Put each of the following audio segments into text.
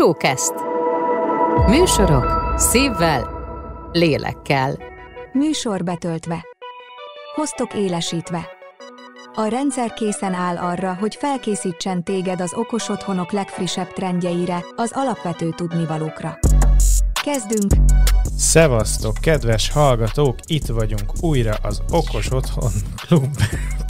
Showcast. Műsorok szívvel, lélekkel. Műsor betöltve. Hoztok élesítve. A rendszer készen áll arra, hogy felkészítsen téged az okos otthonok legfrissebb trendjeire, az alapvető tudnivalókra. Kezdünk! Szevasztok, kedves hallgatók! Itt vagyunk újra az Okos Otthon Klub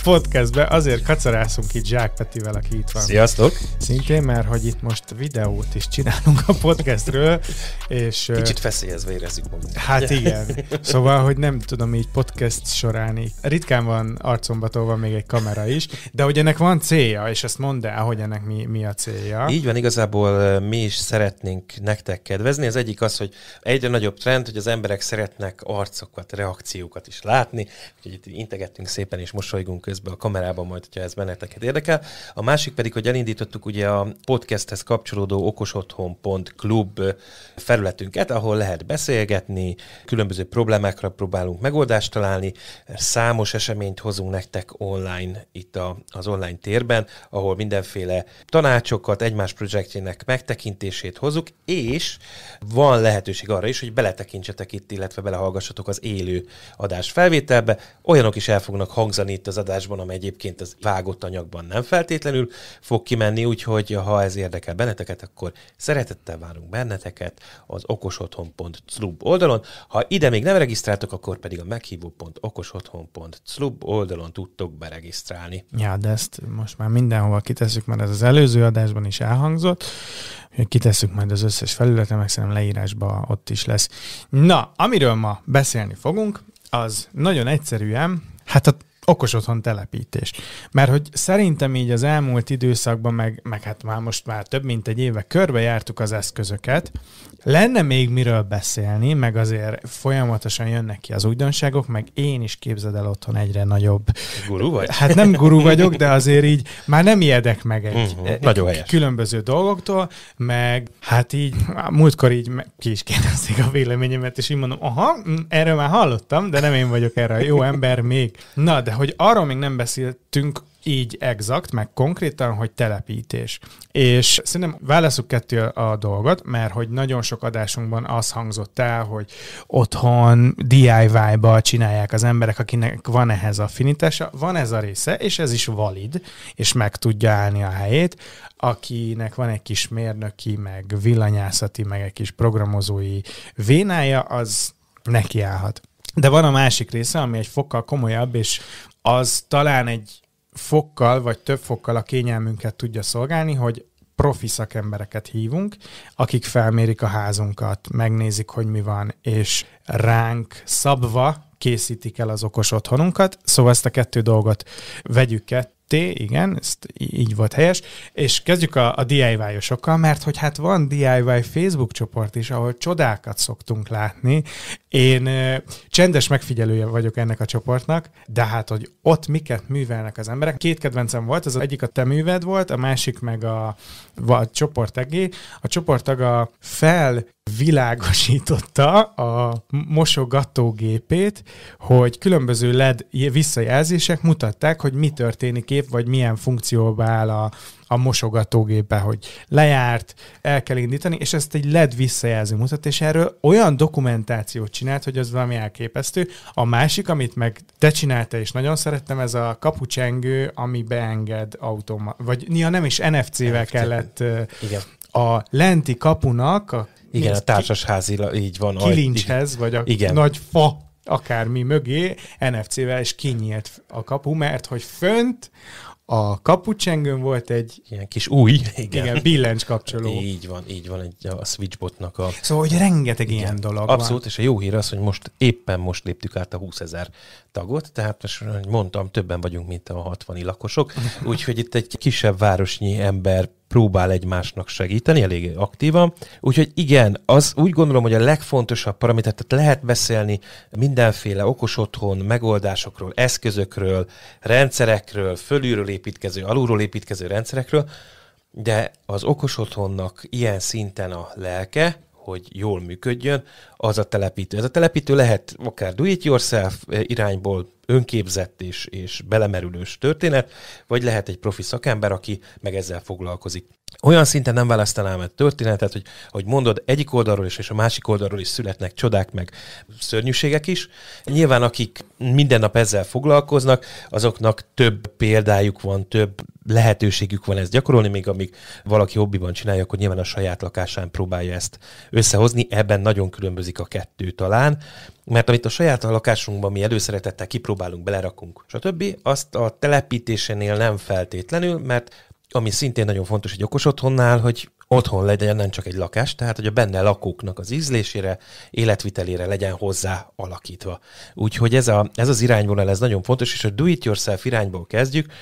podcastbe. Azért kacarászunk itt Zsák Petivel, aki itt van. Sziasztok! Szintén, mert hogy itt most videót is csinálunk a podcastről, és... Kicsit feszélyezve érezzük magunkat. Hát igen. Szóval, hogy nem tudom így podcast során így. Ritkán van arcomba tolva még egy kamera is, de hogy ennek van célja, és ezt mondd el, hogy ennek mi, mi a célja. Így van, igazából mi is szeretnénk nektek kedvezni. Az egyik az, hogy egyre nagyobb trend, hogy az emberek szeretnek arcokat, reakciókat is látni, úgyhogy itt integettünk szépen és mosolygunk közben a kamerában majd, hogyha ez benneteket érdekel. A másik pedig, hogy elindítottuk ugye a podcasthez kapcsolódó okosotthon.klub felületünket, ahol lehet beszélgetni, különböző problémákra próbálunk megoldást találni, számos eseményt hozunk nektek online itt a, az online térben, ahol mindenféle tanácsokat, egymás projektjének megtekintését hozunk, és van lehetőség arra is, hogy beletekintsetek itt, illetve belehallgassatok az élő adás felvételbe. Olyanok is el fognak hangzani itt az adás adásban, ami egyébként az vágott anyagban nem feltétlenül fog kimenni, úgyhogy ha ez érdekel benneteket, akkor szeretettel várunk benneteket az okosotthon.club oldalon. Ha ide még nem regisztráltok, akkor pedig a meghívó.okosotthon.club oldalon tudtok beregisztrálni. Ja, de ezt most már mindenhova kitesszük, mert ez az előző adásban is elhangzott, hogy kitesszük majd az összes felületen, meg szerintem leírásba ott is lesz. Na, amiről ma beszélni fogunk, az nagyon egyszerűen, hát a okos otthon telepítés. Mert hogy szerintem így az elmúlt időszakban, meg, meg hát már most már több mint egy éve körbe jártuk az eszközöket, lenne még miről beszélni, meg azért folyamatosan jönnek ki az újdonságok, meg én is képzeld el otthon egyre nagyobb. Guru vagy? Hát nem guru vagyok, de azért így már nem ijedek meg egy, uh-huh. egy Nagyon helyes. különböző dolgoktól, meg hát így múltkor így ki is kérdezték a véleményemet, és így mondom, aha, mm, erről már hallottam, de nem én vagyok erre a jó ember még. Na, de hogy arról még nem beszéltünk, így exakt, meg konkrétan, hogy telepítés. És szerintem válaszuk kettő a dolgot, mert hogy nagyon sok adásunkban az hangzott el, hogy otthon DIY-ba csinálják az emberek, akinek van ehhez affinitása, van ez a része, és ez is valid, és meg tudja állni a helyét, akinek van egy kis mérnöki, meg villanyászati, meg egy kis programozói vénája, az neki állhat. De van a másik része, ami egy fokkal komolyabb, és az talán egy fokkal vagy több fokkal a kényelmünket tudja szolgálni, hogy profi szakembereket hívunk, akik felmérik a házunkat, megnézik, hogy mi van, és ránk szabva készítik el az okos otthonunkat. Szóval ezt a kettő dolgot vegyük T, igen, ez így volt helyes, és kezdjük a, a DIY-osokkal, mert hogy hát van DIY Facebook csoport is, ahol csodákat szoktunk látni. Én ö, csendes megfigyelője vagyok ennek a csoportnak, de hát, hogy ott miket művelnek az emberek. Két kedvencem volt, az egyik a te műved volt, a másik meg a, a csoporttagé. A a fel világosította a mosogatógépét, hogy különböző LED visszajelzések mutatták, hogy mi történik gép, vagy milyen funkcióba áll a, a mosogatógépe, hogy lejárt, el kell indítani, és ezt egy LED visszajelző mutat, és erről olyan dokumentációt csinált, hogy az valami elképesztő. A másik, amit meg te csinálta, és nagyon szerettem, ez a kapucsengő, ami beenged automa, vagy néha nem is NFC-vel NFC. kellett Igen. a lenti kapunak a igen, a társasházi, így van. Kilincshez, vagy a igen. nagy fa akármi mögé NFC-vel, és kinyílt a kapu, mert hogy fönt a kapucsengőn volt egy... Ilyen kis új. Igen, igen billencs kapcsoló. Így van, így van, egy, a switchbotnak a... Szóval, hogy rengeteg igen, ilyen dolog Abszolút, van. és a jó hír az, hogy most éppen most léptük át a 20 ezer tagot, tehát most mondtam, többen vagyunk, mint a 60 lakosok, úgyhogy itt egy kisebb városnyi ember próbál egymásnak segíteni, elég aktívan. Úgyhogy igen, az úgy gondolom, hogy a legfontosabb paraméter, tehát lehet beszélni mindenféle okos otthon megoldásokról, eszközökről, rendszerekről, fölülről építkező, alulról építkező rendszerekről, de az okos otthonnak ilyen szinten a lelke, hogy jól működjön, az a telepítő. Ez a telepítő lehet akár do it yourself e, irányból önképzett és, és belemerülős történet, vagy lehet egy profi szakember, aki meg ezzel foglalkozik. Olyan szinten nem választanám egy történetet, hogy, hogy mondod, egyik oldalról is és a másik oldalról is születnek csodák, meg szörnyűségek is. Nyilván, akik minden nap ezzel foglalkoznak, azoknak több példájuk van, több lehetőségük van ezt gyakorolni, még amíg valaki hobbiban csinálja, akkor nyilván a saját lakásán próbálja ezt összehozni. Ebben nagyon különbözik a kettő talán, mert amit a saját lakásunkban mi előszeretettel kipróbálunk, belerakunk, többi, azt a telepítésénél nem feltétlenül, mert ami szintén nagyon fontos egy okos otthonnál, hogy otthon legyen nem csak egy lakás, tehát hogy a benne lakóknak az ízlésére, életvitelére legyen hozzá alakítva. Úgyhogy ez, a, ez az irányvonal, ez nagyon fontos, és a do-it-yourself irányból kezdjük,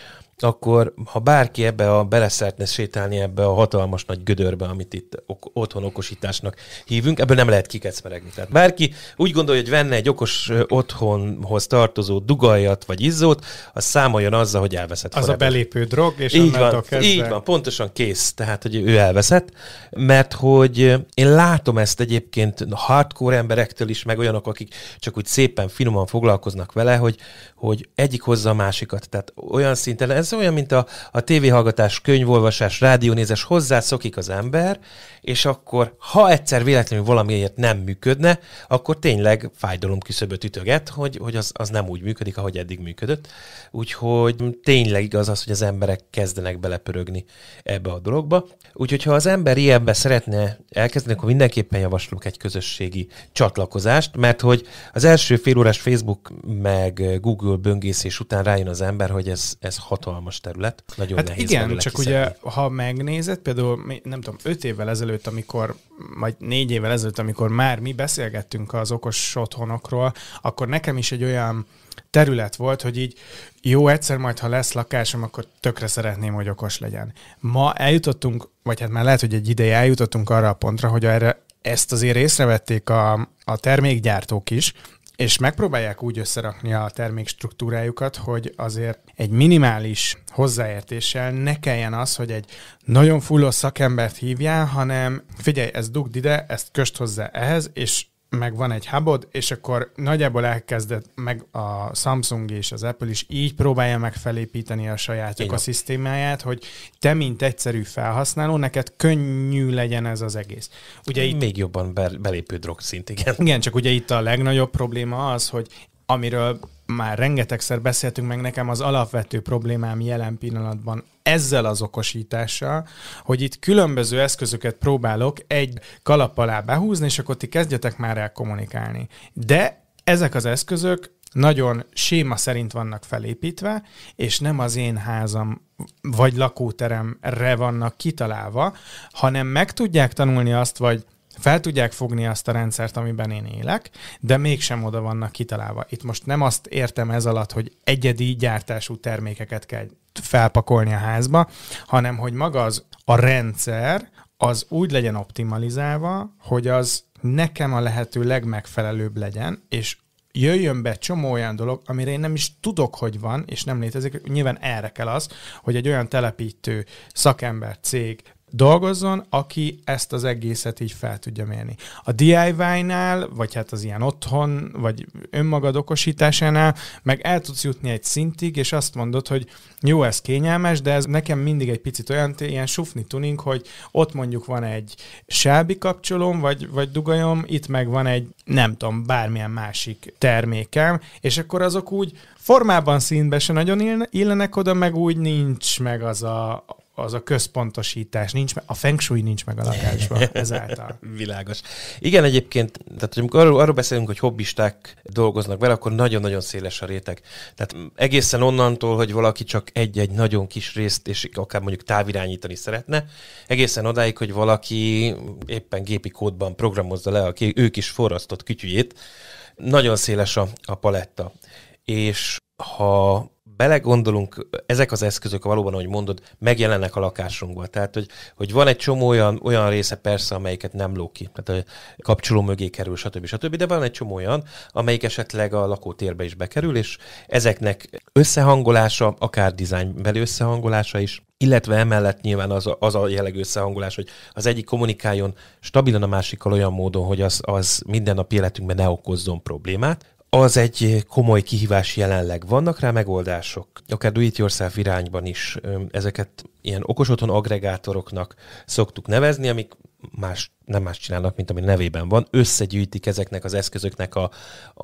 akkor ha bárki ebbe a beleszertne, sétálni ebbe a hatalmas nagy gödörbe, amit itt ok- otthon okosításnak hívünk, ebből nem lehet kikecmeregni. Tehát bárki úgy gondolja, hogy venne egy okos otthonhoz tartozó dugaljat vagy izzót, az számoljon azzal, hogy elveszett. Az forever. a belépő drog, és így van, kezdve... így van, pontosan kész, tehát hogy ő elveszett, mert hogy én látom ezt egyébként hardcore emberektől is, meg olyanok, akik csak úgy szépen finoman foglalkoznak vele, hogy, hogy egyik hozza a másikat. Tehát olyan szinten, ez olyan, mint a, a tévéhallgatás, könyvolvasás, rádiónézés, hozzá szokik az ember, és akkor ha egyszer véletlenül valamiért nem működne, akkor tényleg fájdalom küszöböt ütöget, hogy, hogy az, az nem úgy működik, ahogy eddig működött. Úgyhogy tényleg igaz az, hogy az emberek kezdenek belepörögni ebbe a dologba. Úgyhogy ha az ember ilyenbe szeretne elkezdeni, akkor mindenképpen javaslok egy közösségi csatlakozást, mert hogy az első félórás Facebook meg Google böngészés után rájön az ember, hogy ez, ez hatalmas terület. Nagyon hát nehéz igen, csak ugye, ha megnézed, például nem tudom, öt évvel ezelőtt ezelőtt, amikor, vagy négy évvel ezelőtt, amikor már mi beszélgettünk az okos otthonokról, akkor nekem is egy olyan terület volt, hogy így jó, egyszer majd, ha lesz lakásom, akkor tökre szeretném, hogy okos legyen. Ma eljutottunk, vagy hát már lehet, hogy egy ideje eljutottunk arra a pontra, hogy erre ezt azért észrevették a, a termékgyártók is, és megpróbálják úgy összerakni a termék struktúrájukat, hogy azért egy minimális hozzáértéssel ne kelljen az, hogy egy nagyon fullos szakembert hívjál, hanem figyelj, ez dugd ide, ezt köst hozzá ehhez, és meg van egy hubod, és akkor nagyjából elkezdett meg a Samsung és az Apple is így próbálja meg felépíteni a saját ökoszisztémáját, hogy te, mint egyszerű felhasználó, neked könnyű legyen ez az egész. Ugye itt, Még jobban belépő drogszint, igen. Igen, csak ugye itt a legnagyobb probléma az, hogy amiről már rengetegszer beszéltünk meg nekem az alapvető problémám jelen pillanatban ezzel az okosítással, hogy itt különböző eszközöket próbálok egy kalap alá behúzni, és akkor ti kezdjetek már el kommunikálni. De ezek az eszközök nagyon séma szerint vannak felépítve, és nem az én házam vagy lakóteremre vannak kitalálva, hanem meg tudják tanulni azt, vagy fel tudják fogni azt a rendszert, amiben én élek, de mégsem oda vannak kitalálva. Itt most nem azt értem ez alatt, hogy egyedi gyártású termékeket kell felpakolni a házba, hanem hogy maga az a rendszer az úgy legyen optimalizálva, hogy az nekem a lehető legmegfelelőbb legyen, és jöjjön be csomó olyan dolog, amire én nem is tudok, hogy van, és nem létezik. Nyilván erre kell az, hogy egy olyan telepítő szakember, cég, dolgozzon, aki ezt az egészet így fel tudja mérni. A DIY-nál, vagy hát az ilyen otthon, vagy önmagad okosításánál, meg el tudsz jutni egy szintig, és azt mondod, hogy jó, ez kényelmes, de ez nekem mindig egy picit olyan ilyen sufni tuning, hogy ott mondjuk van egy Shelby kapcsolom, vagy, vagy dugajom, itt meg van egy, nem tudom, bármilyen másik termékem, és akkor azok úgy formában színbe se nagyon illenek oda, meg úgy nincs meg az a, az a központosítás nincs, a feng shui nincs meg a lakásban ezáltal. Világos. Igen, egyébként, tehát amikor arról, arról beszélünk, hogy hobbisták dolgoznak vele, akkor nagyon-nagyon széles a réteg. Tehát egészen onnantól, hogy valaki csak egy-egy nagyon kis részt, és akár mondjuk távirányítani szeretne, egészen odáig, hogy valaki éppen gépi kódban programozza le a ők is forrasztott kütyüjét, nagyon széles a, a paletta. És ha belegondolunk, ezek az eszközök valóban, ahogy mondod, megjelennek a lakásunkban. Tehát, hogy, hogy van egy csomó olyan, olyan része persze, amelyiket nem ló ki, tehát a kapcsoló mögé kerül, stb. stb. De van egy csomó olyan, amelyik esetleg a lakótérbe is bekerül, és ezeknek összehangolása, akár dizájnbeli összehangolása is, illetve emellett nyilván az a, az a jellegű összehangolás, hogy az egyik kommunikáljon stabilan a másikkal olyan módon, hogy az, az minden nap életünkben ne okozzon problémát, az egy komoly kihívás jelenleg. Vannak rá megoldások, akár do it yourself irányban is. Ezeket ilyen okos otthon agregátoroknak szoktuk nevezni, amik más, nem más csinálnak, mint ami nevében van. Összegyűjtik ezeknek az eszközöknek a,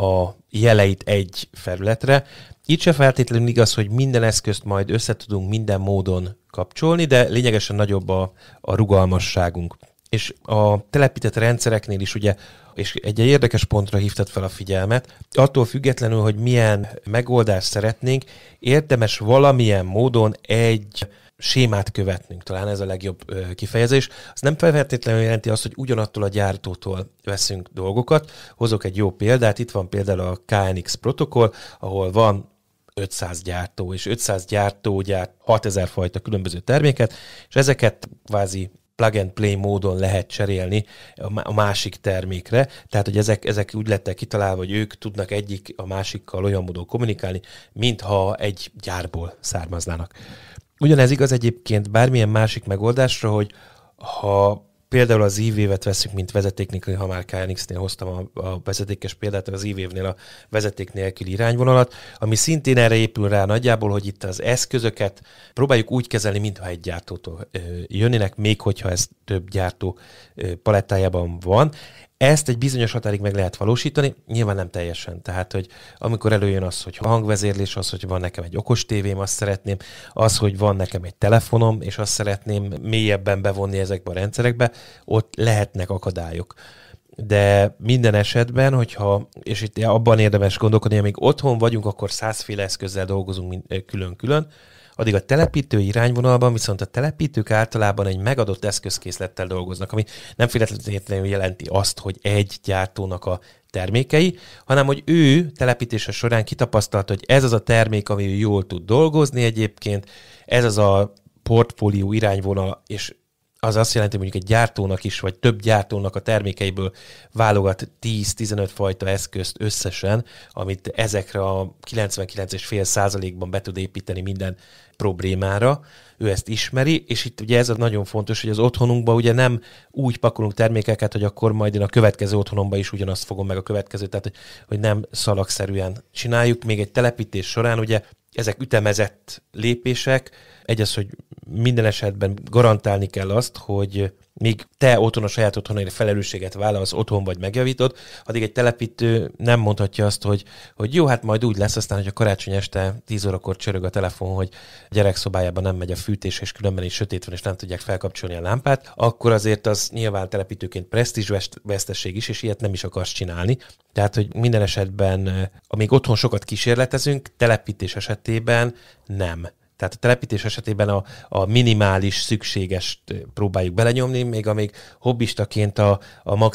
a jeleit egy felületre. Itt se feltétlenül igaz, hogy minden eszközt majd összetudunk minden módon kapcsolni, de lényegesen nagyobb a, a rugalmasságunk. És a telepített rendszereknél is ugye és egy érdekes pontra hívtad fel a figyelmet, attól függetlenül, hogy milyen megoldást szeretnénk, érdemes valamilyen módon egy sémát követnünk, talán ez a legjobb kifejezés. Az nem feltétlenül jelenti azt, hogy ugyanattól a gyártótól veszünk dolgokat. Hozok egy jó példát, itt van például a KNX protokoll, ahol van 500 gyártó, és 500 gyártó gyárt 6000 fajta különböző terméket, és ezeket kvázi plug and play módon lehet cserélni a másik termékre. Tehát, hogy ezek, ezek úgy lettek kitalálva, hogy ők tudnak egyik a másikkal olyan módon kommunikálni, mintha egy gyárból származnának. Ugyanez igaz egyébként bármilyen másik megoldásra, hogy ha például az IV-vet veszük, mint vezetéknél ha már KNX-nél hoztam a, a vezetékes példát, az IV-nél a vezeték nélküli irányvonalat, ami szintén erre épül rá nagyjából, hogy itt az eszközöket próbáljuk úgy kezelni, mintha egy gyártótól jönnének, még hogyha ez több gyártó palettájában van. Ezt egy bizonyos határig meg lehet valósítani, nyilván nem teljesen. Tehát, hogy amikor előjön az, hogy hangvezérlés, az, hogy van nekem egy okos tévém, azt szeretném, az, hogy van nekem egy telefonom, és azt szeretném mélyebben bevonni ezekbe a rendszerekbe, ott lehetnek akadályok de minden esetben, hogyha, és itt abban érdemes gondolkodni, amíg otthon vagyunk, akkor százféle eszközzel dolgozunk külön-külön, addig a telepítő irányvonalban viszont a telepítők általában egy megadott eszközkészlettel dolgoznak, ami nem feltétlenül jelenti azt, hogy egy gyártónak a termékei, hanem hogy ő telepítése során kitapasztalta, hogy ez az a termék, ami ő jól tud dolgozni egyébként, ez az a portfólió irányvonal, és az azt jelenti, hogy mondjuk egy gyártónak is, vagy több gyártónak a termékeiből válogat 10-15 fajta eszközt összesen, amit ezekre a 99,5%-ban be tud építeni minden problémára, ő ezt ismeri, és itt ugye ez a nagyon fontos, hogy az otthonunkba ugye nem úgy pakolunk termékeket, hogy akkor majd én a következő otthonomba is ugyanazt fogom meg a következő, tehát hogy nem szalagszerűen csináljuk. Még egy telepítés során ugye ezek ütemezett lépések, egy az, hogy minden esetben garantálni kell azt, hogy míg te otthon a saját otthonai felelősséget vállalsz, otthon vagy megjavítod, addig egy telepítő nem mondhatja azt, hogy, hogy jó, hát majd úgy lesz, aztán, hogy a karácsony este 10 órakor csörög a telefon, hogy a gyerekszobájában nem megy a fűtés, és különben is sötét van, és nem tudják felkapcsolni a lámpát, akkor azért az nyilván telepítőként presztízs veszteség is, és ilyet nem is akarsz csinálni. Tehát, hogy minden esetben, eh, amíg otthon sokat kísérletezünk, telepítés esetében nem. Tehát a telepítés esetében a, a minimális szükséges próbáljuk belenyomni, még amíg hobbistaként a, a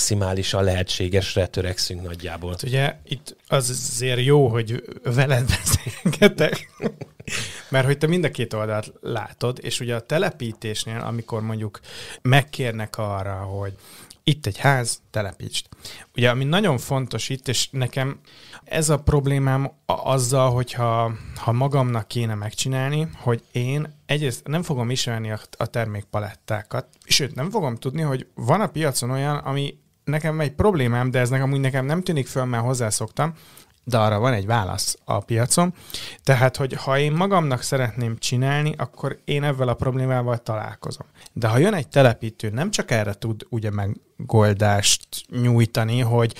a lehetségesre törekszünk nagyjából. Hát ugye itt azért jó, hogy veled beszélgetek, mert hogy te mind a két oldalt látod, és ugye a telepítésnél, amikor mondjuk megkérnek arra, hogy itt egy ház, telepítsd. Ugye, ami nagyon fontos itt, és nekem ez a problémám azzal, hogyha ha magamnak kéne megcsinálni, hogy én egyrészt nem fogom ismerni a, a termékpalettákat, sőt, nem fogom tudni, hogy van a piacon olyan, ami nekem egy problémám, de ez nekem úgy nekem nem tűnik föl, mert hozzászoktam, de arra van egy válasz a piacon. Tehát, hogy ha én magamnak szeretném csinálni, akkor én ebből a problémával találkozom. De ha jön egy telepítő, nem csak erre tud ugye megoldást nyújtani, hogy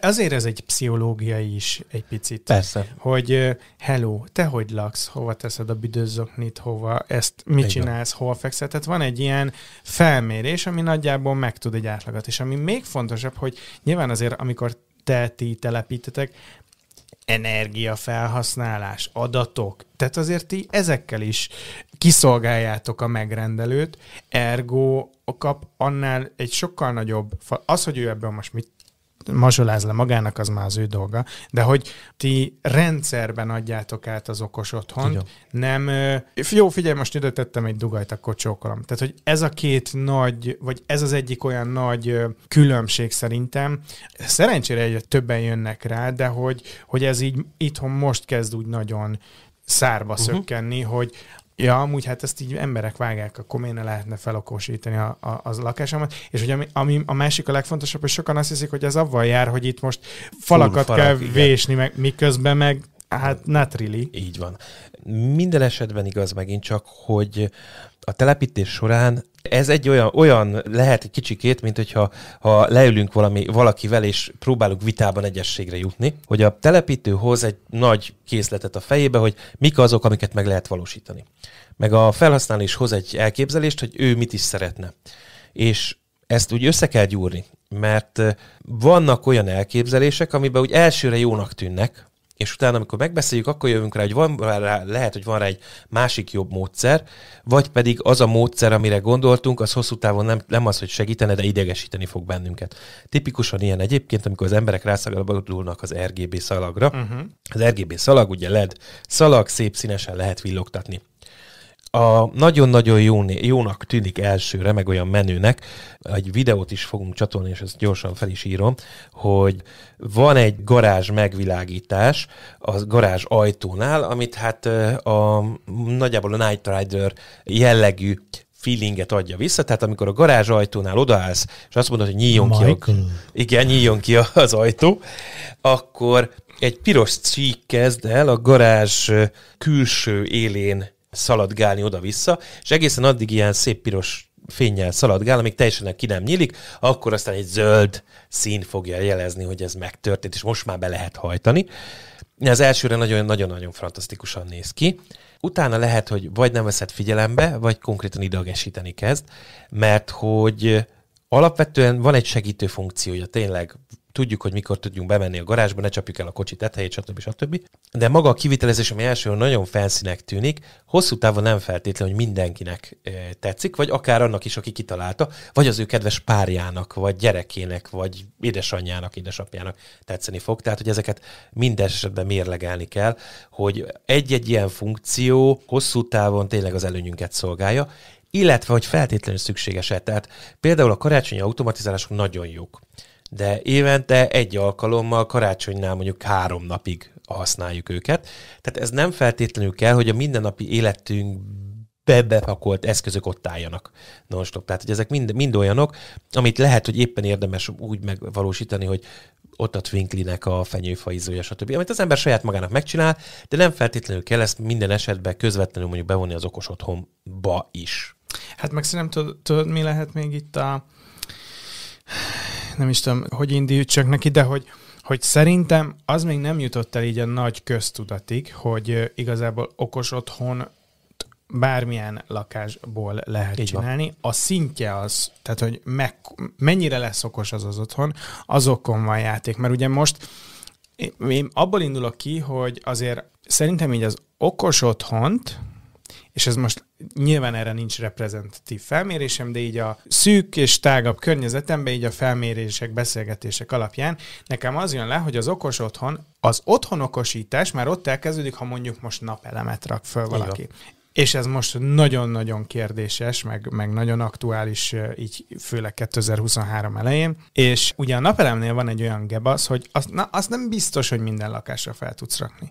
Azért ez egy pszichológiai is egy picit. Persze. Hogy hello, te hogy laksz, hova teszed a büdőzoknit, hova, ezt mit Igen. csinálsz, hol fekszel. Tehát van egy ilyen felmérés, ami nagyjából megtud egy átlagot. És ami még fontosabb, hogy nyilván azért, amikor te, ti telepítetek, energiafelhasználás, adatok, tehát azért ti ezekkel is kiszolgáljátok a megrendelőt, ergo kap annál egy sokkal nagyobb, az, hogy ő ebből most mit mazsoláz le magának, az már az ő dolga. De hogy ti rendszerben adjátok át az okos otthon, nem... Jó, figyelj, most ide tettem egy dugajt, akkor csókolom. Tehát, hogy ez a két nagy, vagy ez az egyik olyan nagy különbség szerintem. Szerencsére egyre többen jönnek rá, de hogy, hogy ez így itthon most kezd úgy nagyon szárba uh-huh. szökkenni, hogy Ja, amúgy hát ezt így emberek vágják, akkor miért ne lehetne felokosítani a, a, az lakásomat. És hogy ami, ami a másik a legfontosabb, hogy sokan azt hiszik, hogy ez avval jár, hogy itt most falakat Fúr, kell igen. vésni, meg, miközben meg Hát not really. Így van. Minden esetben igaz megint csak, hogy a telepítés során ez egy olyan, olyan lehet egy kicsikét, mint hogyha ha leülünk valami, valakivel, és próbálunk vitában egyességre jutni, hogy a telepítő hoz egy nagy készletet a fejébe, hogy mik azok, amiket meg lehet valósítani. Meg a felhasználó is hoz egy elképzelést, hogy ő mit is szeretne. És ezt úgy össze kell gyúrni, mert vannak olyan elképzelések, amiben úgy elsőre jónak tűnnek, és utána, amikor megbeszéljük, akkor jövünk rá, hogy van rá, lehet, hogy van rá egy másik jobb módszer, vagy pedig az a módszer, amire gondoltunk, az hosszú távon nem, nem az, hogy segítene, de idegesíteni fog bennünket. Tipikusan ilyen egyébként, amikor az emberek rászagadulnak az RGB szalagra. Uh-huh. Az RGB szalag, ugye LED szalag, szép színesen lehet villogtatni a nagyon-nagyon jó, jónak tűnik elsőre, meg olyan menőnek, egy videót is fogunk csatolni, és ezt gyorsan fel is írom, hogy van egy garázs megvilágítás a garázs ajtónál, amit hát a, nagyjából a Night Rider jellegű feelinget adja vissza, tehát amikor a garázs ajtónál odaállsz, és azt mondod, hogy nyíljon Michael. ki, a, igen, nyíljon ki az ajtó, akkor egy piros csík kezd el a garázs külső élén szaladgálni oda-vissza, és egészen addig ilyen szép piros fényjel szaladgál, amíg teljesen ki nem nyílik, akkor aztán egy zöld szín fogja jelezni, hogy ez megtörtént, és most már be lehet hajtani. Az elsőre nagyon-nagyon fantasztikusan néz ki. Utána lehet, hogy vagy nem veszed figyelembe, vagy konkrétan idegesíteni kezd, mert hogy alapvetően van egy segítő funkciója, tényleg tudjuk, hogy mikor tudjunk bemenni a garázsba, ne csapjuk el a kocsi tetejét, stb. stb. De maga a kivitelezés, ami elsőre nagyon felszínek tűnik, hosszú távon nem feltétlenül, hogy mindenkinek tetszik, vagy akár annak is, aki kitalálta, vagy az ő kedves párjának, vagy gyerekének, vagy édesanyjának, édesapjának tetszeni fog. Tehát, hogy ezeket minden esetben mérlegelni kell, hogy egy-egy ilyen funkció hosszú távon tényleg az előnyünket szolgálja, illetve hogy feltétlenül szükséges-e. Tehát például a karácsonyi automatizálások nagyon jók de évente egy alkalommal karácsonynál mondjuk három napig használjuk őket. Tehát ez nem feltétlenül kell, hogy a mindennapi életünk bebepakolt eszközök ott álljanak non-stop. Tehát, hogy ezek mind, mind olyanok, amit lehet, hogy éppen érdemes úgy megvalósítani, hogy ott a Twinklinek a fenyőfaizója, stb. Amit az ember saját magának megcsinál, de nem feltétlenül kell ezt minden esetben közvetlenül mondjuk bevonni az okos otthonba is. Hát meg szerintem tudod, mi lehet még itt a nem is tudom, hogy indítsak neki, de hogy, hogy szerintem az még nem jutott el így a nagy köztudatig, hogy igazából okos otthon bármilyen lakásból lehet Így csinálni. Van. A szintje az, tehát hogy meg, mennyire lesz okos az az otthon, azokon van játék. Mert ugye most én abból indulok ki, hogy azért szerintem így az okos otthont, és ez most nyilván erre nincs reprezentatív felmérésem, de így a szűk és tágabb környezetemben, így a felmérések, beszélgetések alapján nekem az jön le, hogy az okos otthon, az otthon okosítás, már ott elkezdődik, ha mondjuk most napelemet rak föl valaki. Igen. És ez most nagyon-nagyon kérdéses, meg, meg nagyon aktuális, így főleg 2023 elején. És ugye a napelemnél van egy olyan gebasz, hogy azt, na, azt nem biztos, hogy minden lakásra fel tudsz rakni.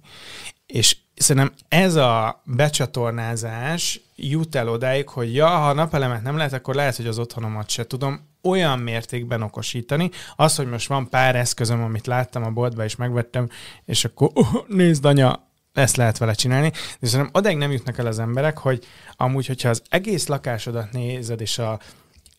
És szerintem ez a becsatornázás jut el odáig, hogy ja, ha napelemet nem lehet, akkor lehet, hogy az otthonomat se tudom olyan mértékben okosítani. Az, hogy most van pár eszközöm, amit láttam a boltba, és megvettem, és akkor oh, nézd, anya, ezt lehet vele csinálni. De szerintem odáig nem jutnak el az emberek, hogy amúgy, hogyha az egész lakásodat nézed, és a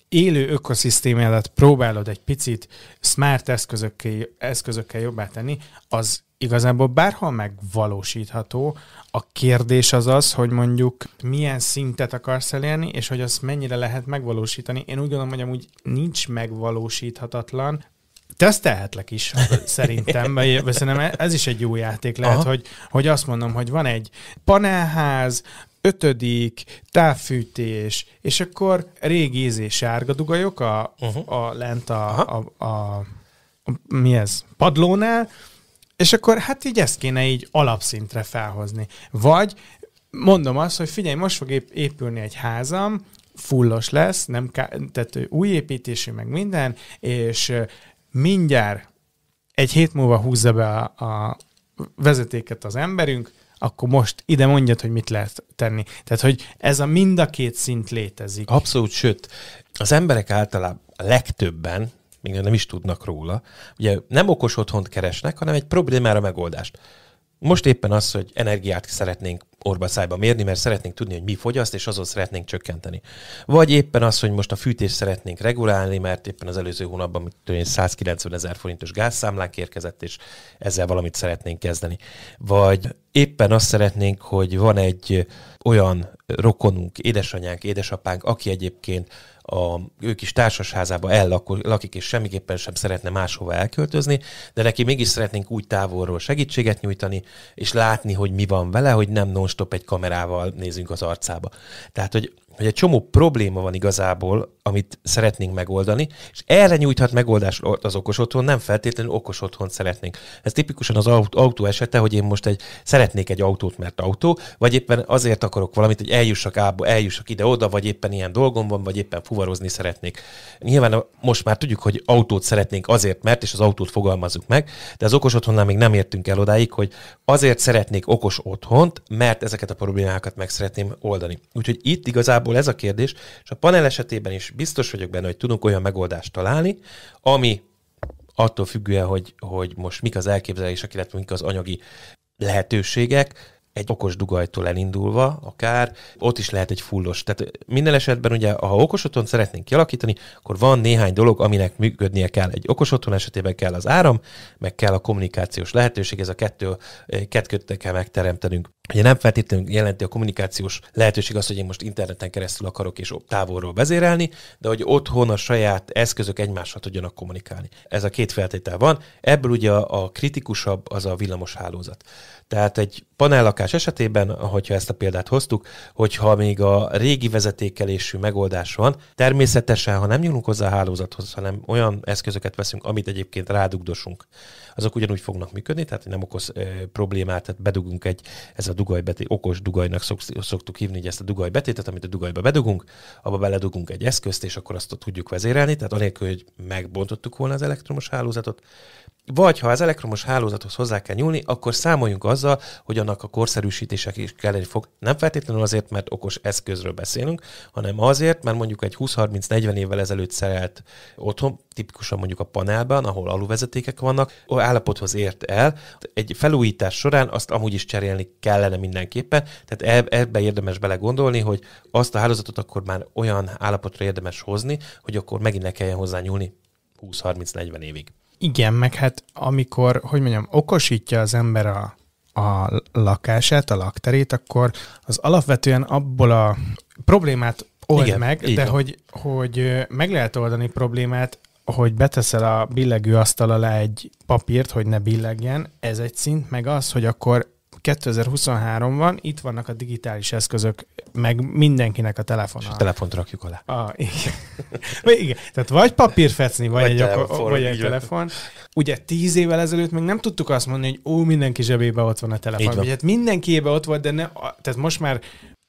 élő ökoszisztémádat próbálod egy picit smart eszközökkel, eszközökkel jobbá tenni, az igazából bárhol megvalósítható. A kérdés az az, hogy mondjuk milyen szintet akarsz elérni, és hogy azt mennyire lehet megvalósítani. Én úgy gondolom, hogy amúgy nincs megvalósíthatatlan, tesztelhetlek is, szerintem, mert szerintem ez is egy jó játék lehet, hogy, hogy azt mondom, hogy van egy panelház, ötödik, távfűtés, és akkor régi ízé sárga dugajok a, uh-huh. a lent a, a, a, a, a, mi ez, padlónál, és akkor hát így ezt kéne így alapszintre felhozni. Vagy mondom azt, hogy figyelj, most fog ép- épülni egy házam, fullos lesz, nem ká- tehát új építésű, meg minden, és mindjárt egy hét múlva húzza be a, a vezetéket az emberünk, akkor most ide mondjad, hogy mit lehet tenni. Tehát, hogy ez a mind a két szint létezik. Abszolút, sőt, az emberek általában legtöbben, még nem is tudnak róla. Ugye nem okos otthont keresnek, hanem egy problémára megoldást. Most éppen az, hogy energiát szeretnénk orba szájba mérni, mert szeretnénk tudni, hogy mi fogyaszt, és azon szeretnénk csökkenteni. Vagy éppen az, hogy most a fűtést szeretnénk regulálni, mert éppen az előző hónapban 190 ezer forintos gázszámlánk érkezett, és ezzel valamit szeretnénk kezdeni. Vagy éppen azt szeretnénk, hogy van egy olyan rokonunk, édesanyánk, édesapánk, aki egyébként a, ők is társasházába ellakik, és semmiképpen sem szeretne máshova elköltözni, de neki mégis szeretnénk úgy távolról segítséget nyújtani, és látni, hogy mi van vele, hogy nem non autostop egy kamerával nézünk az arcába. Tehát, hogy hogy egy csomó probléma van igazából, amit szeretnénk megoldani, és erre nyújthat megoldást az okos otthon, nem feltétlenül okos otthon szeretnénk. Ez tipikusan az autó esete, hogy én most egy szeretnék egy autót, mert autó, vagy éppen azért akarok valamit, hogy eljussak ába, eljussak ide-oda, vagy éppen ilyen dolgom van, vagy éppen fuvarozni szeretnék. Nyilván most már tudjuk, hogy autót szeretnénk azért, mert, és az autót fogalmazzuk meg, de az okos otthonnál még nem értünk el odáig, hogy azért szeretnék okos otthont, mert ezeket a problémákat meg szeretném oldani. Úgyhogy itt igazából igazából ez a kérdés, és a panel esetében is biztos vagyok benne, hogy tudunk olyan megoldást találni, ami attól függően, hogy, hogy most mik az elképzelések, illetve mik az anyagi lehetőségek, egy okos dugajtól elindulva, akár ott is lehet egy fullos. Tehát minden esetben ugye, ha okos otthon szeretnénk kialakítani, akkor van néhány dolog, aminek működnie kell. Egy okos otthon esetében kell az áram, meg kell a kommunikációs lehetőség, ez a kettő, eh, kettőt kell megteremtenünk. Ugye nem feltétlenül jelenti a kommunikációs lehetőség az, hogy én most interneten keresztül akarok és távolról vezérelni, de hogy otthon a saját eszközök egymással tudjanak kommunikálni. Ez a két feltétel van. Ebből ugye a kritikusabb az a villamos hálózat. Tehát egy panellakás esetében, ahogyha ezt a példát hoztuk, hogyha még a régi vezetékelésű megoldás van, természetesen, ha nem nyúlunk hozzá a hálózathoz, hanem olyan eszközöket veszünk, amit egyébként rádugdosunk, azok ugyanúgy fognak működni, tehát nem okoz e, problémát, tehát bedugunk egy, ez a dugajbetét, okos dugajnak szok, szoktuk hívni ezt a dugajbetétet, amit a dugajba bedugunk, abba beledugunk egy eszközt, és akkor azt tudjuk vezérelni, tehát anélkül, hogy megbontottuk volna az elektromos hálózatot, vagy ha az elektromos hálózathoz hozzá kell nyúlni, akkor számoljunk azzal, hogy annak a korszerűsítések is kelleni fog. Nem feltétlenül azért, mert okos eszközről beszélünk, hanem azért, mert mondjuk egy 20-30-40 évvel ezelőtt szerelt otthon, tipikusan mondjuk a panelben, ahol aluvezetékek vannak, állapothoz ért el. Egy felújítás során azt amúgy is cserélni kellene mindenképpen, tehát ebbe érdemes belegondolni, hogy azt a hálózatot akkor már olyan állapotra érdemes hozni, hogy akkor megint ne kelljen hozzá nyúlni 20-30-40 évig. Igen, meg hát amikor, hogy mondjam, okosítja az ember a, a lakását, a lakterét, akkor az alapvetően abból a problémát old Igen, meg, de hogy, hogy meg lehet oldani problémát, hogy beteszel a billegő asztal alá egy papírt, hogy ne billegjen, ez egy szint, meg az, hogy akkor 2023 van, itt vannak a digitális eszközök, meg mindenkinek a telefon. a telefont rakjuk alá. Ah, igen. igen. Tehát vagy papírfecni, vagy, vagy egy, telefon, vagy egy telefon. Ugye tíz évvel ezelőtt még nem tudtuk azt mondani, hogy ó, mindenki zsebébe ott van a telefon. Ugye, hát mindenkiébe ott volt, de ne, tehát most már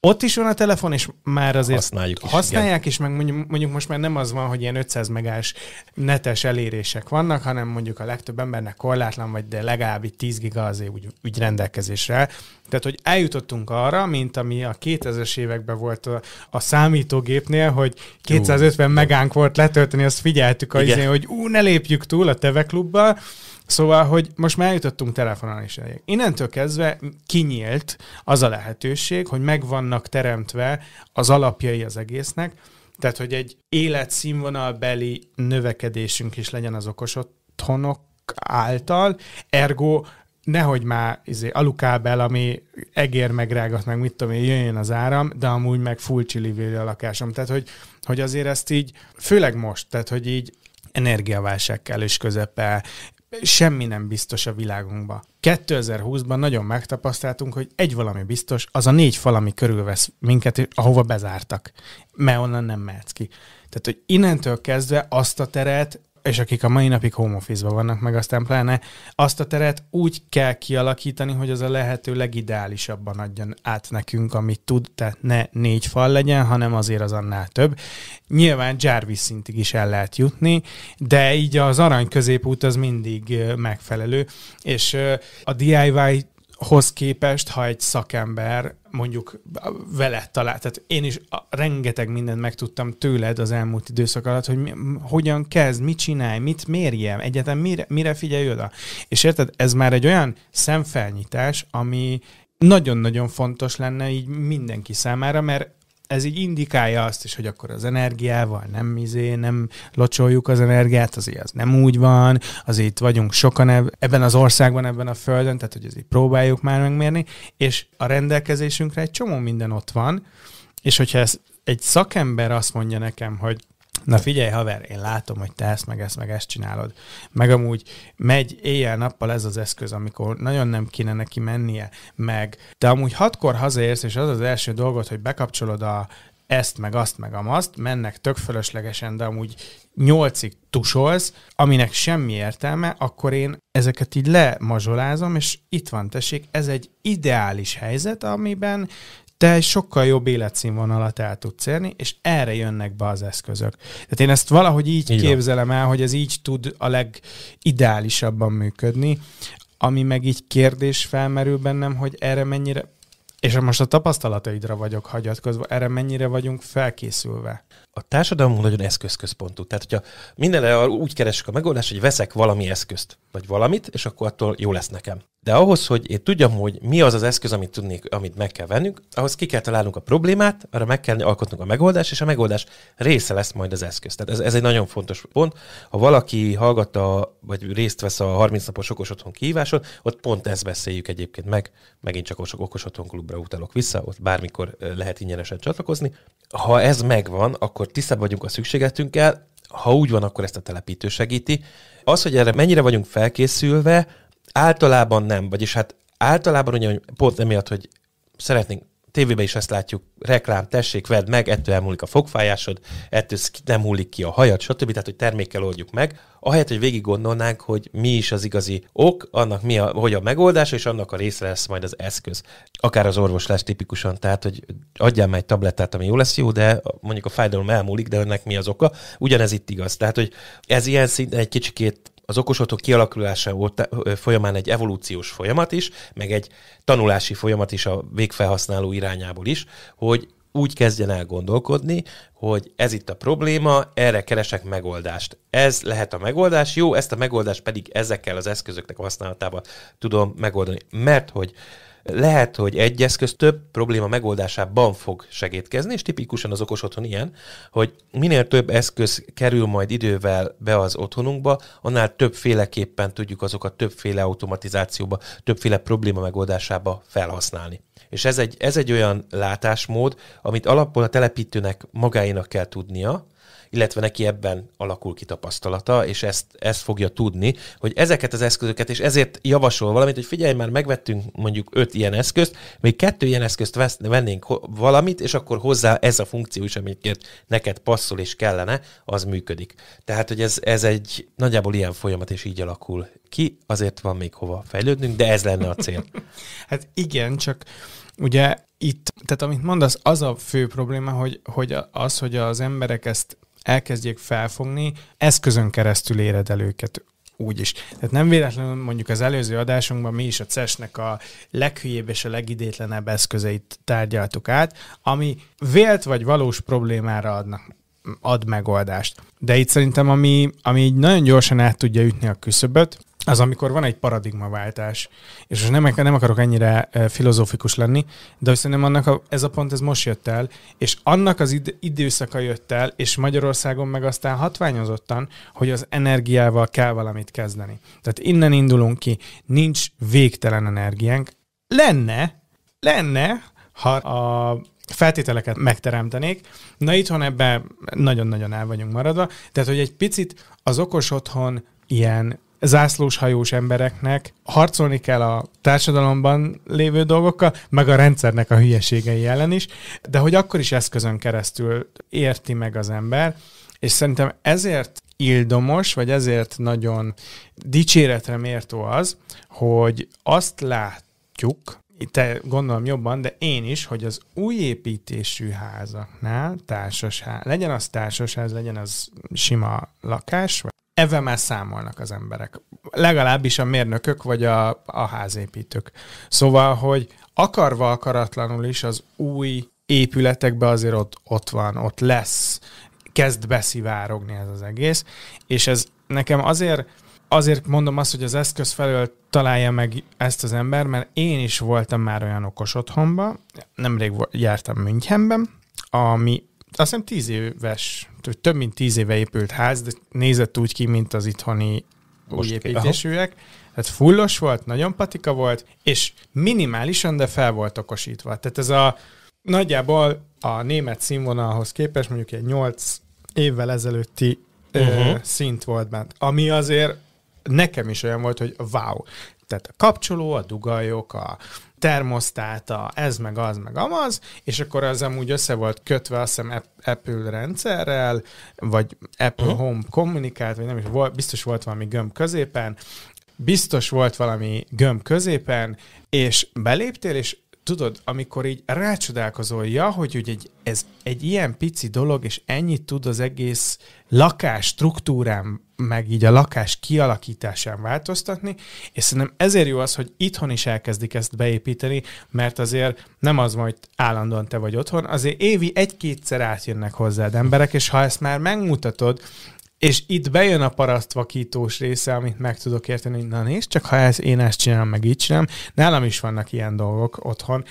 ott is van a telefon, és már azért használjuk is, használják, igen. és meg mondjuk, mondjuk most már nem az van, hogy ilyen 500 megás netes elérések vannak, hanem mondjuk a legtöbb embernek korlátlan, vagy de legalább 10 giga azért úgy, úgy rendelkezésre. Tehát, hogy eljutottunk arra, mint ami a 2000-es években volt a, a számítógépnél, hogy 250 ú, megánk volt letölteni, azt figyeltük, a izé, hogy ú, ne lépjük túl a teveklubba. Szóval, hogy most már eljutottunk telefonon is elég. Innentől kezdve kinyílt az a lehetőség, hogy megvannak teremtve az alapjai az egésznek, tehát, hogy egy életszínvonalbeli növekedésünk is legyen az okos otthonok által, ergo nehogy már izé, alukábel, ami egér megrágat, meg mit tudom én, jöjjön az áram, de amúgy meg full chili a lakásom. Tehát, hogy, hogy azért ezt így, főleg most, tehát, hogy így energiaválság is közepe, semmi nem biztos a világunkban. 2020-ban nagyon megtapasztaltunk, hogy egy valami biztos, az a négy fal, ami körülvesz minket, ahova bezártak. Mert onnan nem mehetsz ki. Tehát, hogy innentől kezdve azt a teret és akik a mai napig home office vannak, meg aztán pláne azt a teret úgy kell kialakítani, hogy az a lehető legideálisabban adjon át nekünk, amit tud, tehát ne négy fal legyen, hanem azért az annál több. Nyilván Jarvis szintig is el lehet jutni, de így az arany középút az mindig megfelelő, és a DIY hoz képest, ha egy szakember mondjuk veled talál, tehát én is rengeteg mindent megtudtam tőled az elmúlt időszak alatt, hogy mi, hogyan kezd, mit csinálj, mit mérjem, egyetem mire, mire figyelj oda. És érted, ez már egy olyan szemfelnyitás, ami nagyon-nagyon fontos lenne így mindenki számára, mert ez így indikálja azt is, hogy akkor az energiával nem izé, nem locsoljuk az energiát, azért az nem úgy van, azért itt vagyunk sokan ebben az országban, ebben a földön, tehát hogy azért próbáljuk már megmérni, és a rendelkezésünkre egy csomó minden ott van, és hogyha ez egy szakember azt mondja nekem, hogy Na figyelj, haver, én látom, hogy te ezt, meg ezt, meg ezt csinálod. Meg amúgy megy éjjel-nappal ez az eszköz, amikor nagyon nem kéne neki mennie, meg te amúgy hatkor hazaérsz, és az az első dolgot, hogy bekapcsolod a ezt, meg azt, meg amazt, mennek tök fölöslegesen, de amúgy nyolcig tusolsz, aminek semmi értelme, akkor én ezeket így lemazsolázom, és itt van, tessék, ez egy ideális helyzet, amiben te egy sokkal jobb életszínvonalat el tudsz érni, és erre jönnek be az eszközök. Tehát én ezt valahogy így, így képzelem el, hogy ez így tud a legideálisabban működni, ami meg így kérdés felmerül bennem, hogy erre mennyire, és most a tapasztalataidra vagyok hagyatkozva, erre mennyire vagyunk felkészülve? a társadalom nagyon eszközközpontú. Tehát, hogyha mindenre úgy keresek a megoldást, hogy veszek valami eszközt, vagy valamit, és akkor attól jó lesz nekem. De ahhoz, hogy én tudjam, hogy mi az az eszköz, amit tudnék, amit meg kell vennünk, ahhoz ki kell találnunk a problémát, arra meg kell alkotnunk a megoldást, és a megoldás része lesz majd az eszköz. Tehát ez, ez egy nagyon fontos pont. Ha valaki hallgatta, vagy részt vesz a 30 napos okos otthon kihíváson, ott pont ezt beszéljük egyébként meg. Megint csak okos otthon klubra utalok vissza, ott bármikor eh, lehet ingyenesen csatlakozni. Ha ez megvan, akkor amikor tisztában vagyunk a szükségetünkkel, ha úgy van, akkor ezt a telepítő segíti. Az, hogy erre mennyire vagyunk felkészülve, általában nem. Vagyis hát általában ugye pont emiatt, hogy szeretnénk tévében is ezt látjuk, reklám, tessék, vedd meg, ettől elmúlik a fogfájásod, ettől nem hullik ki a hajad, stb. Tehát, hogy termékkel oldjuk meg, ahelyett, hogy végig gondolnánk, hogy mi is az igazi ok, annak mi a, hogy a megoldás, és annak a része lesz majd az eszköz. Akár az orvos lesz tipikusan, tehát, hogy adjál meg egy tablettát, ami jó lesz, jó, de mondjuk a fájdalom elmúlik, de önnek mi az oka. Ugyanez itt igaz. Tehát, hogy ez ilyen szinten egy kicsikét az okos kialakulása óta, folyamán egy evolúciós folyamat is, meg egy tanulási folyamat is a végfelhasználó irányából is, hogy úgy kezdjen el gondolkodni, hogy ez itt a probléma, erre keresek megoldást. Ez lehet a megoldás, jó, ezt a megoldást pedig ezekkel az eszközöknek a használatával tudom megoldani. Mert hogy lehet, hogy egy eszköz több probléma megoldásában fog segítkezni, és tipikusan az okos otthon ilyen, hogy minél több eszköz kerül majd idővel be az otthonunkba, annál többféleképpen tudjuk azokat többféle automatizációba, többféle probléma megoldásába felhasználni. És ez egy, ez egy olyan látásmód, amit alapból a telepítőnek magáinak kell tudnia, illetve neki ebben alakul ki tapasztalata, és ezt, ezt fogja tudni, hogy ezeket az eszközöket, és ezért javasol valamit, hogy figyelj már, megvettünk mondjuk öt ilyen eszközt, még kettő ilyen eszközt vesz, vennénk valamit, és akkor hozzá ez a funkció is, amit neked passzol és kellene, az működik. Tehát, hogy ez, ez egy nagyjából ilyen folyamat, és így alakul ki, azért van még hova fejlődnünk, de ez lenne a cél. hát igen, csak ugye itt, tehát amit mondasz, az a fő probléma, hogy, hogy az, hogy az emberek ezt elkezdjék felfogni, eszközön keresztül éred el őket úgy is. Tehát nem véletlenül mondjuk az előző adásunkban mi is a ces a leghülyébb és a legidétlenebb eszközeit tárgyaltuk át, ami vélt vagy valós problémára adnak ad megoldást. De itt szerintem, ami, ami így nagyon gyorsan át tudja ütni a küszöböt, az amikor van egy paradigmaváltás, és most nem, nem akarok ennyire filozófikus lenni, de hogy szerintem annak a, ez a pont ez most jött el, és annak az id- időszaka jött el, és Magyarországon meg aztán hatványozottan, hogy az energiával kell valamit kezdeni. Tehát innen indulunk ki, nincs végtelen energiánk. Lenne, lenne, ha a feltételeket megteremtenék. Na itthon ebben nagyon-nagyon el vagyunk maradva. Tehát, hogy egy picit az okos otthon ilyen zászlós hajós embereknek harcolni kell a társadalomban lévő dolgokkal, meg a rendszernek a hülyeségei ellen is, de hogy akkor is eszközön keresztül érti meg az ember, és szerintem ezért ildomos, vagy ezért nagyon dicséretre mértó az, hogy azt látjuk, te gondolom jobban, de én is, hogy az új építésű házaknál társasház, legyen az társasház, legyen az sima lakás, vagy evemmel számolnak az emberek. Legalábbis a mérnökök vagy a, a házépítők. Szóval, hogy akarva akaratlanul is az új épületekbe azért ott, ott van, ott lesz, kezd beszivárogni ez az egész, és ez nekem azért, azért mondom azt, hogy az eszköz felől találja meg ezt az ember, mert én is voltam már olyan okos otthonban, nemrég jártam Münchenben, ami azt hiszem tíz éves, több mint tíz éve épült ház, de nézett úgy ki, mint az itthoni új építésűek. Tehát fullos volt, nagyon patika volt, és minimálisan, de fel volt okosítva. Tehát ez a nagyjából a német színvonalhoz képest mondjuk egy 8 évvel ezelőtti uh-huh. szint volt bent, ami azért nekem is olyan volt, hogy wow. Tehát a kapcsoló, a dugajok, a termosztáta, ez meg az, meg amaz, és akkor az amúgy össze volt kötve, azt hiszem, Apple rendszerrel, vagy Apple uh-huh. Home kommunikált, vagy nem is, volt, biztos volt valami gömb középen, biztos volt valami gömb középen, és beléptél, és tudod, amikor így rácsodálkozol, ja, hogy ugye egy, ez egy ilyen pici dolog, és ennyit tud az egész lakás struktúrán meg így a lakás kialakításán változtatni, és szerintem ezért jó az, hogy itthon is elkezdik ezt beépíteni, mert azért nem az majd állandóan te vagy otthon, azért évi egy-kétszer átjönnek hozzád emberek, és ha ezt már megmutatod, és itt bejön a parasztvakítós része, amit meg tudok érteni, hogy na nézd, csak ha ez én ezt csinálom, meg így csinálom, nálam is vannak ilyen dolgok otthon,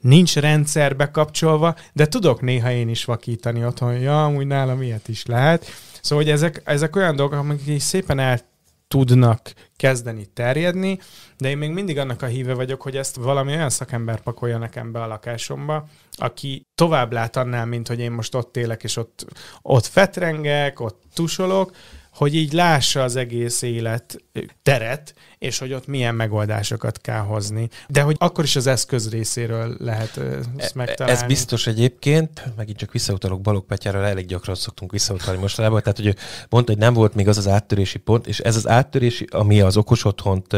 nincs rendszerbe kapcsolva, de tudok néha én is vakítani otthon, ja, amúgy nálam ilyet is lehet, Szóval hogy ezek, ezek olyan dolgok, amik így szépen el tudnak kezdeni terjedni, de én még mindig annak a híve vagyok, hogy ezt valami olyan szakember pakolja nekem be a lakásomba, aki tovább lát annál, mint hogy én most ott élek, és ott, ott fetrengek, ott tusolok, hogy így lássa az egész élet teret, és hogy ott milyen megoldásokat kell hozni. De hogy akkor is az eszköz részéről lehet ezt megtalálni. Ez biztos egyébként, megint csak visszautalok Balogh Petyára, elég gyakran szoktunk visszautalni mostanában, tehát hogy mondta, hogy nem volt még az az áttörési pont, és ez az áttörési, ami az okos otthont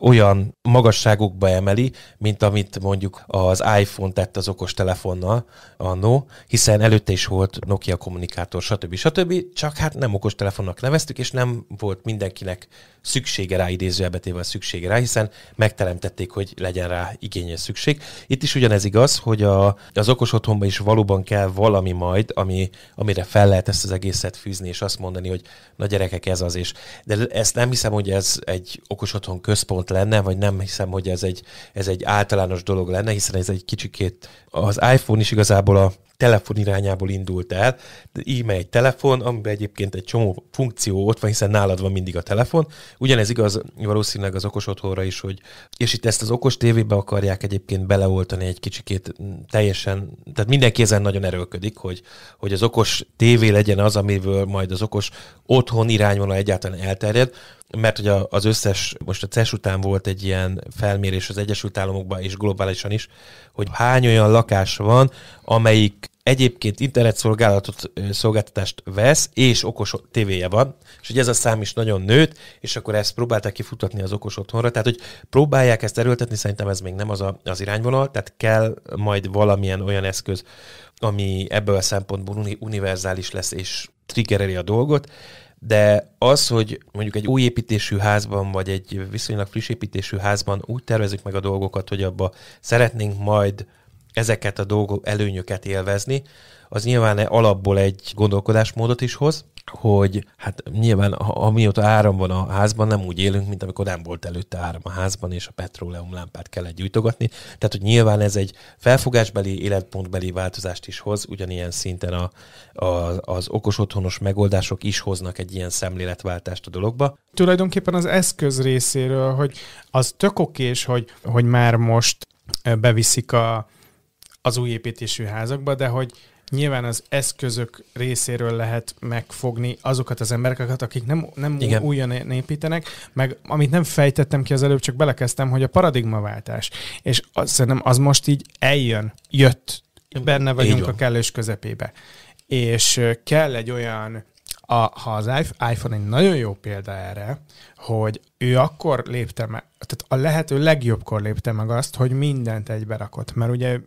olyan magasságokba emeli, mint amit mondjuk az iPhone tett az okos telefonnal annó, hiszen előtte is volt Nokia kommunikátor, stb. stb. Csak hát nem okos telefonnak neveztük, és nem volt mindenkinek szüksége rá, idéző téve szüksége rá, hiszen megteremtették, hogy legyen rá igénye szükség. Itt is ugyanez igaz, hogy a, az okos otthonban is valóban kell valami majd, ami, amire fel lehet ezt az egészet fűzni, és azt mondani, hogy na gyerekek, ez az is. De ezt nem hiszem, hogy ez egy okos otthon központ lenne, vagy nem hiszem, hogy ez egy, ez egy általános dolog lenne, hiszen ez egy kicsikét az iPhone is igazából a telefon irányából indult el. Íme egy telefon, amiben egyébként egy csomó funkció ott van, hiszen nálad van mindig a telefon. Ugyanez igaz valószínűleg az okos otthonra is, hogy és itt ezt az okos tévébe akarják egyébként beleoltani egy kicsikét mm, teljesen, tehát mindenki ezen nagyon erőlködik, hogy, hogy az okos tévé legyen az, amivel majd az okos otthon irányvonal egyáltalán elterjed mert hogy az összes, most a CES után volt egy ilyen felmérés az Egyesült Államokban és globálisan is, hogy hány olyan lakás van, amelyik egyébként internetszolgálatot, szolgáltatást vesz, és okos tévéje van, és hogy ez a szám is nagyon nőtt, és akkor ezt próbálták kifutatni az okos otthonra, tehát hogy próbálják ezt erőltetni, szerintem ez még nem az a, az irányvonal, tehát kell majd valamilyen olyan eszköz, ami ebből a szempontból uni, univerzális lesz, és triggereli a dolgot, de az, hogy mondjuk egy új építésű házban, vagy egy viszonylag friss építésű házban úgy tervezzük meg a dolgokat, hogy abba szeretnénk majd ezeket a dolgok, előnyöket élvezni, az nyilván alapból egy gondolkodásmódot is hoz, hogy hát nyilván amióta áram van a házban, nem úgy élünk, mint amikor nem volt előtte áram a házban, és a petróleum lámpát kellett gyújtogatni. Tehát, hogy nyilván ez egy felfogásbeli, életpontbeli változást is hoz, ugyanilyen szinten a, a, az okos otthonos megoldások is hoznak egy ilyen szemléletváltást a dologba. Tulajdonképpen az eszköz részéről, hogy az tök okés, hogy, hogy már most beviszik a az új építésű házakba, de hogy nyilván az eszközök részéről lehet megfogni azokat az embereket, akik nem, nem Igen. újon építenek, meg amit nem fejtettem ki az előbb, csak belekezdtem, hogy a paradigmaváltás. És az, szerintem az most így eljön, jött, benne vagyunk a kellős közepébe. És kell egy olyan a, ha az iPhone egy nagyon jó példa erre, hogy ő akkor lépte meg, tehát a lehető legjobbkor lépte meg azt, hogy mindent egybe rakott. Mert ugye,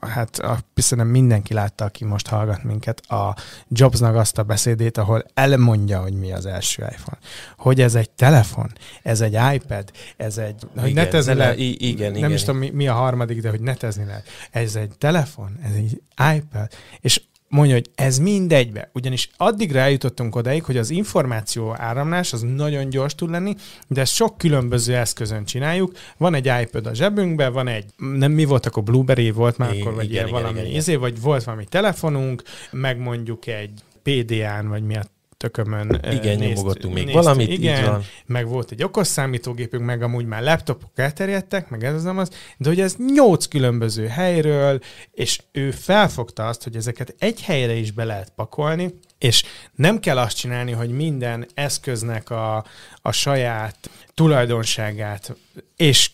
hát a, nem mindenki látta, aki most hallgat minket, a Jobsnak azt a beszédét, ahol elmondja, hogy mi az első iPhone. Hogy ez egy telefon, ez egy iPad, ez egy... Hogy igen, netezni ne, le, le, igen, nem igen. is tudom, mi, mi a harmadik, de hogy netezni lehet. Ez egy telefon, ez egy iPad, és mondja, hogy ez mindegybe. Ugyanis addig rájutottunk odaig, hogy az információ áramlás az nagyon gyors tud lenni, de ezt sok különböző eszközön csináljuk. Van egy iPad a zsebünkben, van egy, nem mi volt akkor, Blueberry volt már é, akkor, vagy igen, ilyen igen, valami igen, izé, vagy volt valami telefonunk, meg mondjuk egy PDA-n, vagy mi a tökömön Igen, eh, nézt, nyomogattunk még nézt, valamit, igen, így van. meg volt egy okos számítógépünk, meg amúgy már laptopok elterjedtek, meg ez az amaz, az, de hogy ez nyolc különböző helyről, és ő felfogta azt, hogy ezeket egy helyre is be lehet pakolni, és nem kell azt csinálni, hogy minden eszköznek a, a saját tulajdonságát és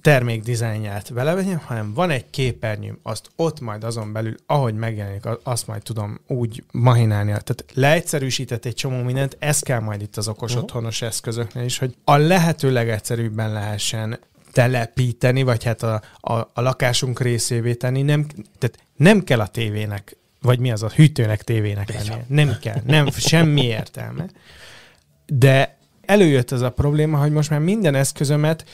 termékdizájnját vegyem, hanem van egy képernyőm, azt ott majd azon belül, ahogy megjelenik, azt majd tudom úgy mahinálni. Tehát leegyszerűsített egy csomó mindent, ez kell majd itt az okos uh-huh. otthonos eszközöknél is, hogy a lehető legegyszerűbben lehessen telepíteni, vagy hát a, a, a lakásunk részévé tenni. Nem, tehát nem kell a tévének, vagy mi az a hűtőnek tévének lennie. Nem kell, nem, semmi értelme. De előjött ez a probléma, hogy most már minden eszközömet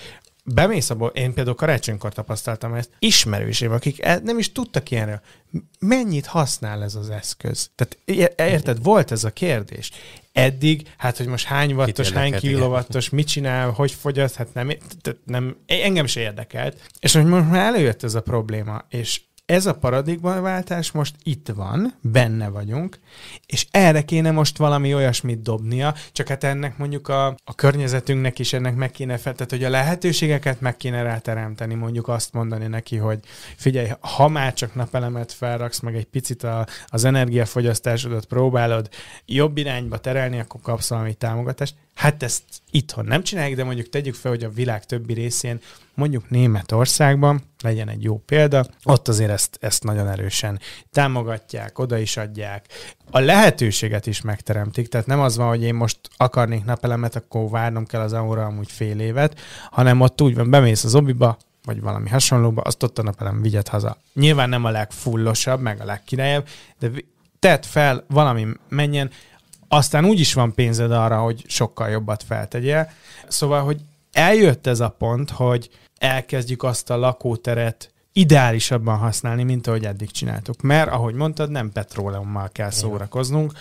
bemész abból, én például karácsonykor tapasztaltam ezt, ismerősém, akik e- nem is tudtak ilyenről. Mennyit használ ez az eszköz? Tehát érted, volt ez a kérdés. Eddig, hát hogy most hány wattos, hány kilovattos, mit csinál, hogy fogyaszt, hát nem, nem, engem se érdekelt. És hogy most már előjött ez a probléma, és ez a paradigmaváltás most itt van, benne vagyunk, és erre kéne most valami olyasmit dobnia, csak hát ennek mondjuk a, a környezetünknek is ennek meg kéne fel, tehát hogy a lehetőségeket meg kéne ráteremteni, mondjuk azt mondani neki, hogy figyelj, ha már csak napelemet felraksz, meg egy picit a, az energiafogyasztásodat próbálod jobb irányba terelni, akkor kapsz valami támogatást. Hát ezt itthon nem csinálják, de mondjuk tegyük fel, hogy a világ többi részén mondjuk Németországban, legyen egy jó példa, ott azért ezt, ezt nagyon erősen támogatják, oda is adják. A lehetőséget is megteremtik, tehát nem az van, hogy én most akarnék napelemet, akkor várnom kell az aura amúgy fél évet, hanem ott úgy van, bemész az obiba, vagy valami hasonlóba, azt ott a napelem vigyed haza. Nyilván nem a legfullosabb, meg a legkirályabb, de tedd fel, valami menjen, aztán úgy is van pénzed arra, hogy sokkal jobbat feltegyél. Szóval, hogy eljött ez a pont, hogy elkezdjük azt a lakóteret ideálisabban használni, mint ahogy eddig csináltuk. Mert, ahogy mondtad, nem petróleummal kell szórakoznunk.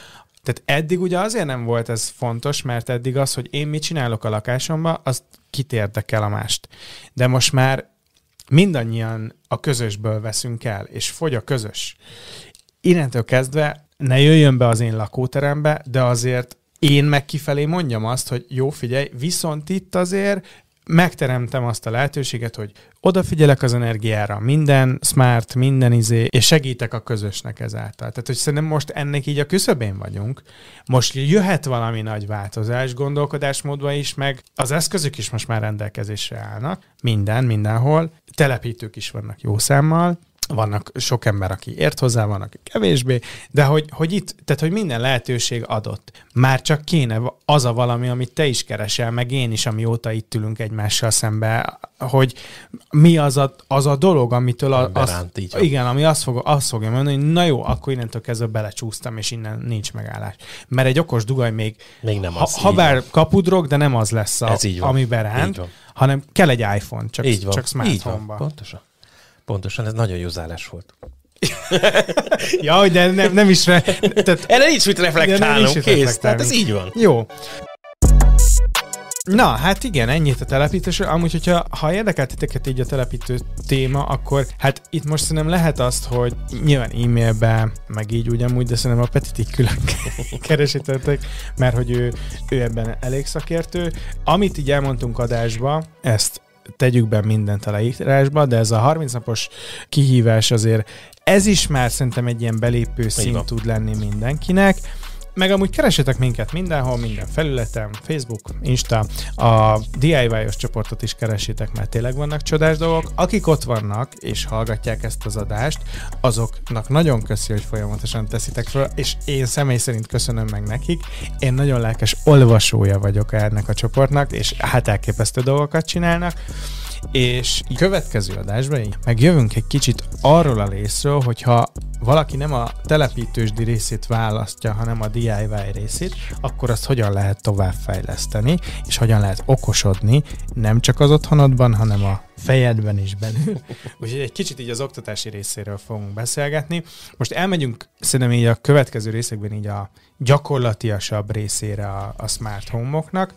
Tehát eddig ugye azért nem volt ez fontos, mert eddig az, hogy én mit csinálok a lakásomba, az kit érdekel a mást. De most már mindannyian a közösből veszünk el, és fogy a közös. Innentől kezdve ne jöjjön be az én lakóterembe, de azért én meg kifelé mondjam azt, hogy jó, figyelj, viszont itt azért megteremtem azt a lehetőséget, hogy odafigyelek az energiára, minden smart, minden izé, és segítek a közösnek ezáltal. Tehát, hogy szerintem most ennek így a küszöbén vagyunk. Most jöhet valami nagy változás gondolkodásmódban is, meg az eszközök is most már rendelkezésre állnak. Minden, mindenhol. Telepítők is vannak jó számmal vannak sok ember, aki ért hozzá, van, aki kevésbé, de hogy, hogy itt, tehát hogy minden lehetőség adott. Már csak kéne az a valami, amit te is keresel, meg én is, amióta itt ülünk egymással szembe, hogy mi az a, az a dolog, amitől a, az, így igen, ami azt, fog, azt fogja mondani, hogy na jó, akkor innentől kezdve belecsúsztam, és innen nincs megállás. Mert egy okos dugaj még, még nem az, ha, bár kapudrog, de nem az lesz, a, Ez így van. ami beránt, így van. hanem kell egy iPhone, csak, így van. csak smartphone-ba. Így van, pontosan. Pontosan, ez nagyon jó zárás volt. ja, de nem, nem is... Re... Tehát... Erre nincs mit reflektálnunk, kész. Tehát ez így van. Jó. Na, hát igen, ennyit a telepítésről. Amúgy, hogyha ha érdekel titeket így a telepítő téma, akkor hát itt most szerintem lehet azt, hogy nyilván e-mailbe, meg így ugyanúgy, de szerintem a Petit így külön keresítettek, mert hogy ő, ő ebben elég szakértő. Amit így elmondtunk adásba, ezt tegyük be mindent a leírásba, de ez a 30 napos kihívás azért ez is már szerintem egy ilyen belépő szint tud lenni mindenkinek meg amúgy keresetek minket mindenhol, minden felületen, Facebook, Insta, a DIY-os csoportot is keresitek, mert tényleg vannak csodás dolgok. Akik ott vannak és hallgatják ezt az adást, azoknak nagyon köszi, hogy folyamatosan teszitek föl, és én személy szerint köszönöm meg nekik. Én nagyon lelkes olvasója vagyok ennek a csoportnak, és hát elképesztő dolgokat csinálnak és következő adásban megjövünk egy kicsit arról a részről, hogyha valaki nem a telepítősdi részét választja, hanem a DIY részét, akkor azt hogyan lehet továbbfejleszteni, és hogyan lehet okosodni, nem csak az otthonodban, hanem a fejedben is belül. Úgyhogy egy kicsit így az oktatási részéről fogunk beszélgetni. Most elmegyünk szerintem így a következő részekben így a gyakorlatiasabb részére a, a smart home-oknak.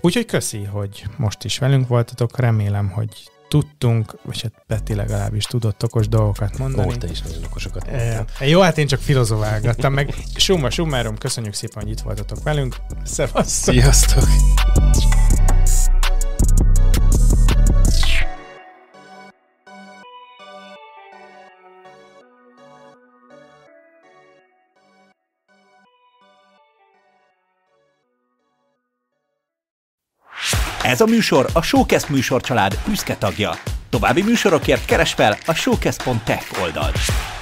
Úgyhogy köszi, hogy most is velünk voltatok. Remélem, hogy tudtunk, vagy hát Peti legalábbis tudott okos dolgokat mondani. Ó, te is nagyon okosokat E, jó, hát én csak filozofálgattam meg. Summa summarum, köszönjük szépen, hogy itt voltatok velünk. Szevasztok! Sziasztok. Ez a műsor a Showcast műsorcsalád büszke tagja. További műsorokért keresd fel a showcast.tech oldalt.